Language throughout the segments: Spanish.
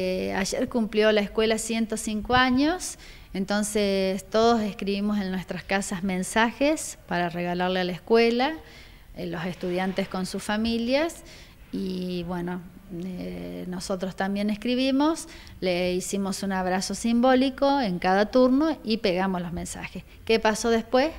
Eh, ayer cumplió la escuela 105 años, entonces todos escribimos en nuestras casas mensajes para regalarle a la escuela, eh, los estudiantes con sus familias y bueno, eh, nosotros también escribimos, le hicimos un abrazo simbólico en cada turno y pegamos los mensajes. ¿Qué pasó después?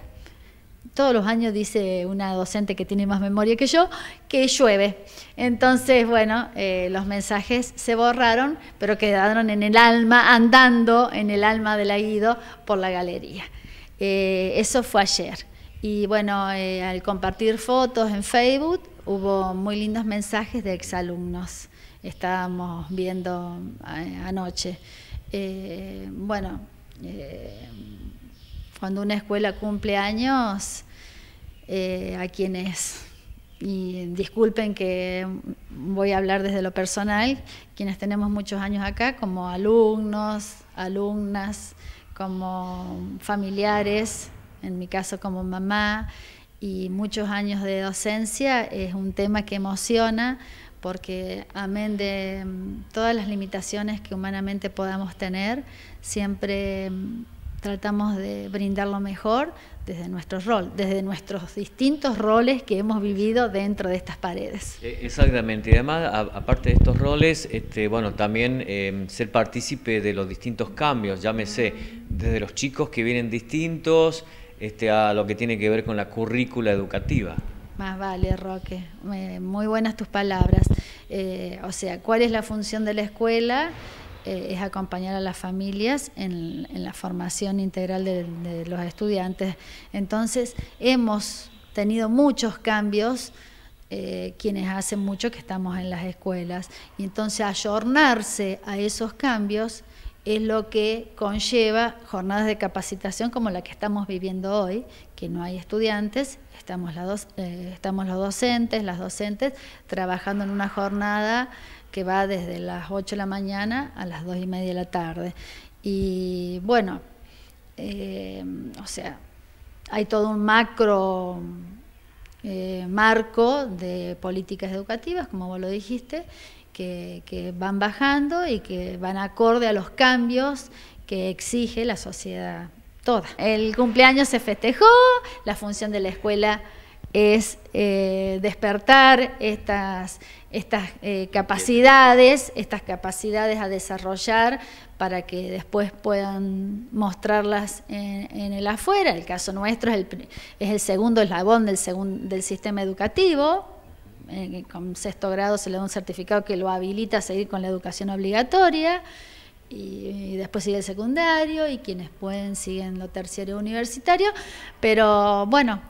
todos los años dice una docente que tiene más memoria que yo, que llueve. Entonces, bueno, eh, los mensajes se borraron, pero quedaron en el alma, andando en el alma del aguido por la galería. Eh, eso fue ayer. Y bueno, eh, al compartir fotos en Facebook, hubo muy lindos mensajes de exalumnos. Estábamos viendo anoche. bueno cuando una escuela cumple años, eh, a quienes, y disculpen que voy a hablar desde lo personal, quienes tenemos muchos años acá, como alumnos, alumnas, como familiares, en mi caso como mamá, y muchos años de docencia, es un tema que emociona porque amén de mm, todas las limitaciones que humanamente podamos tener, siempre mm, tratamos de brindar lo mejor desde nuestro rol, desde nuestros distintos roles que hemos vivido dentro de estas paredes. E-, exactamente, y además, aparte de estos roles, este, bueno, también em, ser partícipe de los distintos cambios, llámese desde los chicos que vienen distintos este, a lo que tiene que ver con la currícula educativa. Más vale, Roque. Muy buenas tus palabras. Eh, o sea, ¿cuál es la función de la escuela? Eh, es acompañar a las familias en, la formación integral de, los estudiantes. Entonces, hemos tenido muchos cambios. Eh, quienes hacen mucho que estamos en las escuelas. Y entonces ayornarse a esos cambios es lo que conlleva jornadas de capacitación como la que estamos viviendo hoy, que no hay estudiantes, estamos eh, los docentes, las docentes, trabajando en una jornada que va desde las 8 de la mañana a las 2 y media de la tarde. Y bueno, eh, o sea, hay todo un macro eh, marco de políticas educativas, como vos lo dijiste, que, que van bajando y que van acorde a los cambios que exige la sociedad toda. El cumpleaños se festejó, la función de la escuela es eh, despertar estas, estas eh, capacidades, estas capacidades a desarrollar para que después puedan mostrarlas en, el afuera. El caso nuestro es el, segundo eslabón del, del sistema educativo. Eh, con sexto grado se le da un certificado que lo habilita a seguir con la educación obligatoria y, después sigue el secundario y quienes pueden siguen lo terciario universitario, pero bueno,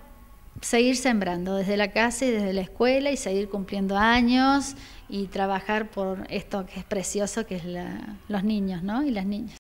seguir sembrando desde la casa y desde la escuela y seguir cumpliendo años y trabajar por esto que es precioso, que es los niños ¿no? y las niñas.